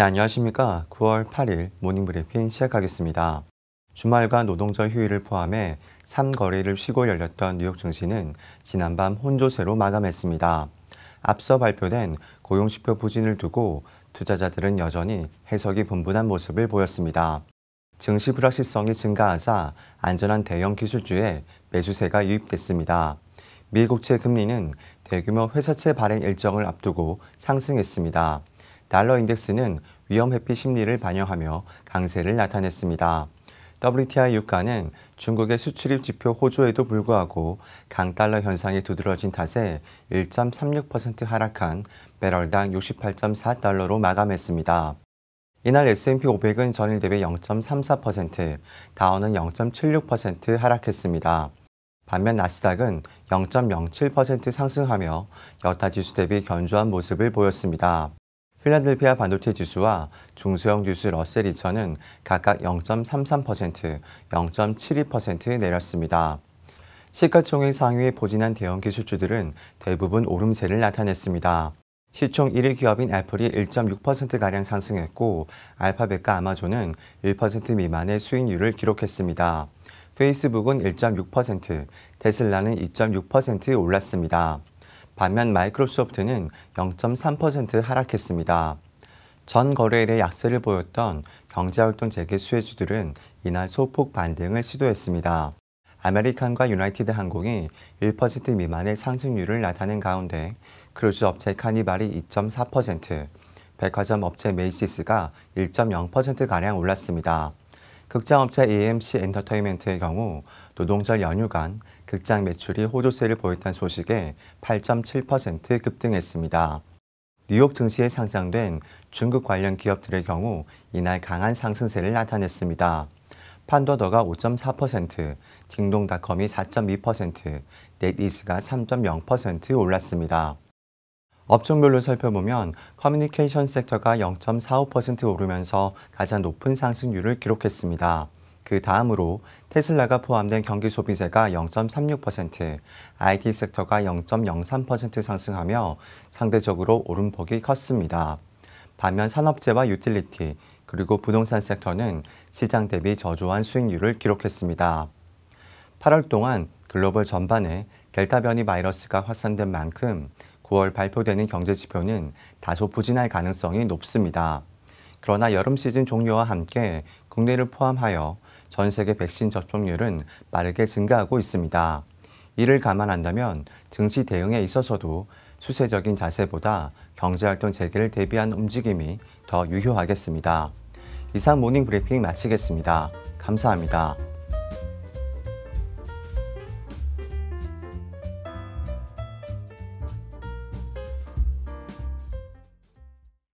네, 안녕하십니까. 9월 8일 모닝브리핑 시작하겠습니다. 주말과 노동절 휴일을 포함해 3거래를 쉬고 열렸던 뉴욕 증시는 지난밤 혼조세로 마감했습니다. 앞서 발표된 고용지표 부진을 두고 투자자들은 여전히 해석이 분분한 모습을 보였습니다. 증시 불확실성이 증가하자 안전한 대형 기술주에 매수세가 유입됐습니다. 미국채 금리는 대규모 회사채 발행 일정을 앞두고 상승했습니다. 달러 인덱스는 위험 회피 심리를 반영하며 강세를 나타냈습니다. WTI 유가는 중국의 수출입 지표 호조에도 불구하고 강달러 현상이 두드러진 탓에 1.36% 하락한 배럴당 68.4달러로 마감했습니다. 이날 S&P 500은 전일 대비 0.34%, 다우는 0.76% 하락했습니다. 반면 나스닥은 0.07% 상승하며 여타 지수 대비 견조한 모습을 보였습니다. 필라델피아 반도체 지수와 중소형 지수 러셀 2000은 각각 0.33%, 0.72% 내렸습니다. 시가총액 상위에 보진한 대형 기술주들은 대부분 오름세를 나타냈습니다. 시총 1위 기업인 애플이 1.6%가량 상승했고 알파벳과 아마존은 1% 미만의 수익률을 기록했습니다. 페이스북은 1.6%, 테슬라는 2.6% 올랐습니다. 반면 마이크로소프트는 0.3% 하락했습니다. 전 거래일에 약세를 보였던 경제활동 재개 수혜주들은 이날 소폭 반등을 시도했습니다. 아메리칸과 유나이티드 항공이 1% 미만의 상승률을 나타낸 가운데 크루즈 업체 카니발이 2.4%, 백화점 업체 메이시스가 1.0%가량 올랐습니다. 극장업체 AMC 엔터테인먼트의 경우 노동절 연휴간 극장 매출이 호조세를 보였다는 소식에 8.7% 급등했습니다. 뉴욕 증시에 상장된 중국 관련 기업들의 경우 이날 강한 상승세를 나타냈습니다. 판도더가 5.4%, 딩동닷컴이 4.2%, 넷이스가 3.0% 올랐습니다. 업종별로 살펴보면 커뮤니케이션 섹터가 0.45% 오르면서 가장 높은 상승률을 기록했습니다. 그 다음으로 테슬라가 포함된 경기 소비세가 0.36%, IT 섹터가 0.03% 상승하며 상대적으로 오름폭이 컸습니다. 반면 산업재와 유틸리티, 그리고 부동산 섹터는 시장 대비 저조한 수익률을 기록했습니다. 8월 동안 글로벌 전반에 델타 변이 바이러스가 확산된 만큼 9월 발표되는 경제 지표는 다소 부진할 가능성이 높습니다. 그러나 여름 시즌 종료와 함께 국내를 포함하여 전 세계 백신 접종률은 빠르게 증가하고 있습니다. 이를 감안한다면 증시 대응에 있어서도 수세적인 자세보다 경제활동 재개를 대비한 움직임이 더 유효하겠습니다. 이상 모닝 브리핑 마치겠습니다. 감사합니다.